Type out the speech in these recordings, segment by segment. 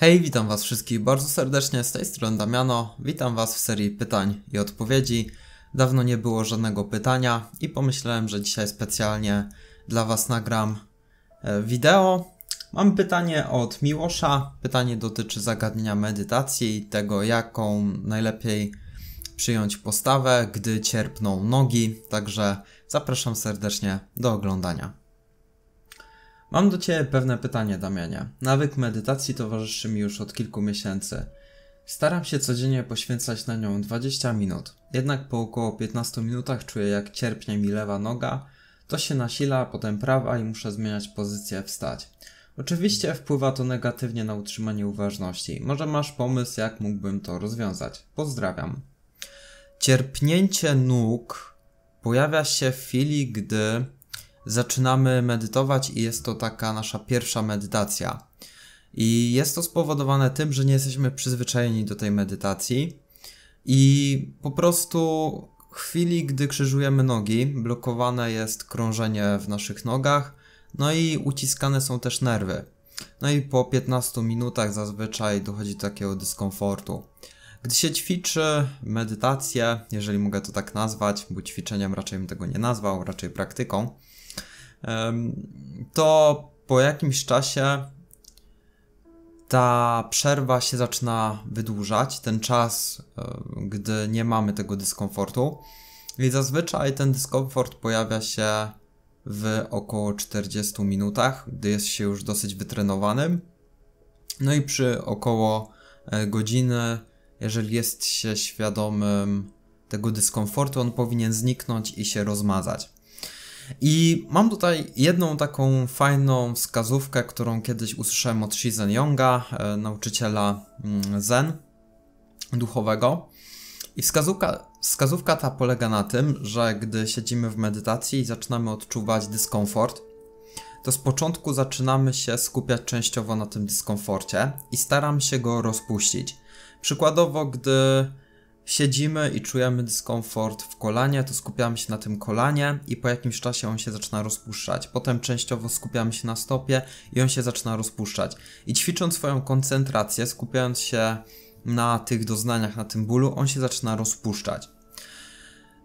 Hej, witam Was wszystkich bardzo serdecznie, z tej strony Damiano. Witam Was w serii pytań i odpowiedzi. Dawno nie było żadnego pytania i pomyślałem, że dzisiaj specjalnie dla Was nagram e, wideo. Mam pytanie od Miłosza. Pytanie dotyczy zagadnienia medytacji, tego jaką najlepiej przyjąć postawę, gdy cierpną nogi. Także zapraszam serdecznie do oglądania. Mam do Ciebie pewne pytanie, Damianie. Nawyk medytacji towarzyszy mi już od kilku miesięcy. Staram się codziennie poświęcać na nią 20 minut, jednak po około 15 minutach czuję jak cierpnie mi lewa noga, to się nasila, potem prawa i muszę zmieniać pozycję, wstać. Oczywiście wpływa to negatywnie na utrzymanie uważności. Może masz pomysł, jak mógłbym to rozwiązać. Pozdrawiam. Cierpnięcie nóg pojawia się w chwili, gdy zaczynamy medytować i jest to taka nasza pierwsza medytacja. I jest to spowodowane tym, że nie jesteśmy przyzwyczajeni do tej medytacji i po prostu w chwili, gdy krzyżujemy nogi, blokowane jest krążenie w naszych nogach, no i uciskane są też nerwy. No i po 15 minutach zazwyczaj dochodzi do takiego dyskomfortu. Gdy się ćwiczy medytację, jeżeli mogę to tak nazwać, bo ćwiczeniem raczej bym tego nie nazwał, raczej praktyką, to po jakimś czasie ta przerwa się zaczyna wydłużać, ten czas, e, gdy nie mamy tego dyskomfortu. I zazwyczaj ten dyskomfort pojawia się w około 40 minutach, gdy jest się już dosyć wytrenowanym. No i przy około e, godziny, jeżeli jest się świadomym tego dyskomfortu, on powinien zniknąć i się rozmazać. I mam tutaj jedną taką fajną wskazówkę, którą kiedyś usłyszałem od Shizen Yonga, e, nauczyciela mm, Zen duchowego. I wskazówka, wskazówka ta polega na tym, że gdy siedzimy w medytacji i zaczynamy odczuwać dyskomfort, to z początku zaczynamy się skupiać częściowo na tym dyskomforcie i staram się go rozpuścić. Przykładowo, gdy siedzimy i czujemy dyskomfort w kolanie, to skupiamy się na tym kolanie i po jakimś czasie on się zaczyna rozpuszczać. Potem częściowo skupiamy się na stopie i on się zaczyna rozpuszczać. I ćwicząc swoją koncentrację, skupiając się na tych doznaniach, na tym bólu, on się zaczyna rozpuszczać.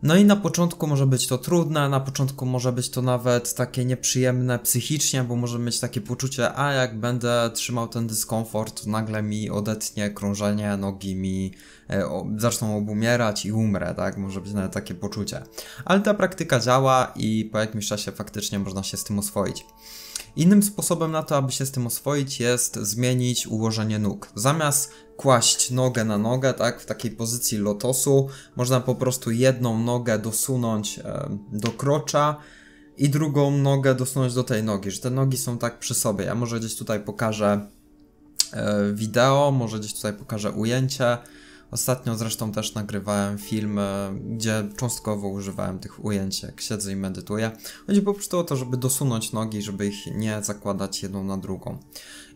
No i na początku może być to trudne, na początku może być to nawet takie nieprzyjemne psychicznie, bo może mieć takie poczucie, a jak będę trzymał ten dyskomfort, to nagle mi odetnie krążenie, nogi mi e, zaczną obumierać i umrę, tak? Może być nawet takie poczucie. Ale ta praktyka działa i po jakimś czasie faktycznie można się z tym oswoić. Innym sposobem na to, aby się z tym oswoić, jest zmienić ułożenie nóg. Zamiast kłaść nogę na nogę, tak, w takiej pozycji lotosu, można po prostu jedną nogę dosunąć e, do krocza i drugą nogę dosunąć do tej nogi, że te nogi są tak przy sobie. Ja może gdzieś tutaj pokażę e, wideo, może gdzieś tutaj pokażę ujęcie. Ostatnio zresztą też nagrywałem film, e, gdzie cząstkowo używałem tych ujęć, jak siedzę i medytuję. Chodzi po prostu o to, żeby dosunąć nogi, żeby ich nie zakładać jedną na drugą.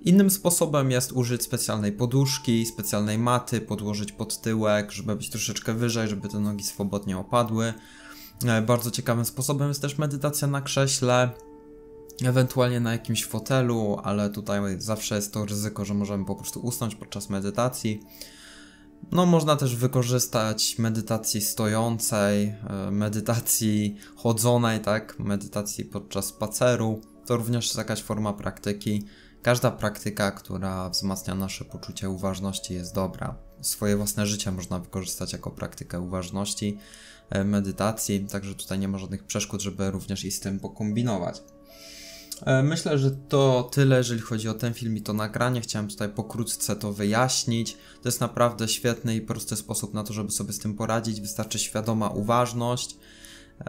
Innym sposobem jest użyć specjalnej poduszki, specjalnej maty, podłożyć pod tyłek, żeby być troszeczkę wyżej, żeby te nogi swobodnie opadły. E, bardzo ciekawym sposobem jest też medytacja na krześle, ewentualnie na jakimś fotelu, ale tutaj zawsze jest to ryzyko, że możemy po prostu usnąć podczas medytacji. No, można też wykorzystać medytacji stojącej, e, medytacji chodzonej, tak, medytacji podczas spaceru. To również jest jakaś forma praktyki. Każda praktyka, która wzmacnia nasze poczucie uważności, jest dobra. Swoje własne życie można wykorzystać jako praktykę uważności, e, medytacji, także tutaj nie ma żadnych przeszkód, żeby również i z tym pokombinować. E, myślę, że to tyle, jeżeli chodzi o ten film i to nagranie. Chciałem tutaj pokrótce to wyjaśnić. To jest naprawdę świetny i prosty sposób na to, żeby sobie z tym poradzić. Wystarczy świadoma uważność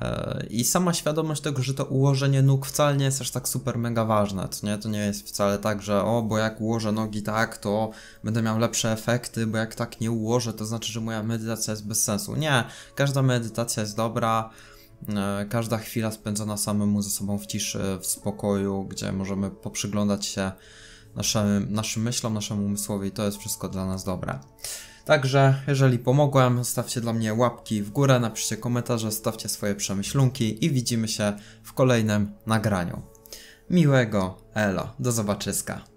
e, i sama świadomość tego, że to ułożenie nóg wcale nie jest aż tak super mega ważne. To nie, to nie jest wcale tak, że o, bo jak ułożę nogi tak, to będę miał lepsze efekty, bo jak tak nie ułożę, to znaczy, że moja medytacja jest bez sensu. Nie, każda medytacja jest dobra. E, każda chwila spędzona samemu ze sobą w ciszy, w spokoju, gdzie możemy poprzyglądać się naszym, naszym myślom, naszemu umysłowi to jest wszystko dla nas dobre. Także jeżeli pomogłem, stawcie dla mnie łapki w górę, napiszcie komentarze, stawcie swoje przemyślunki i widzimy się w kolejnym nagraniu. Miłego Elo, do zobaczyska.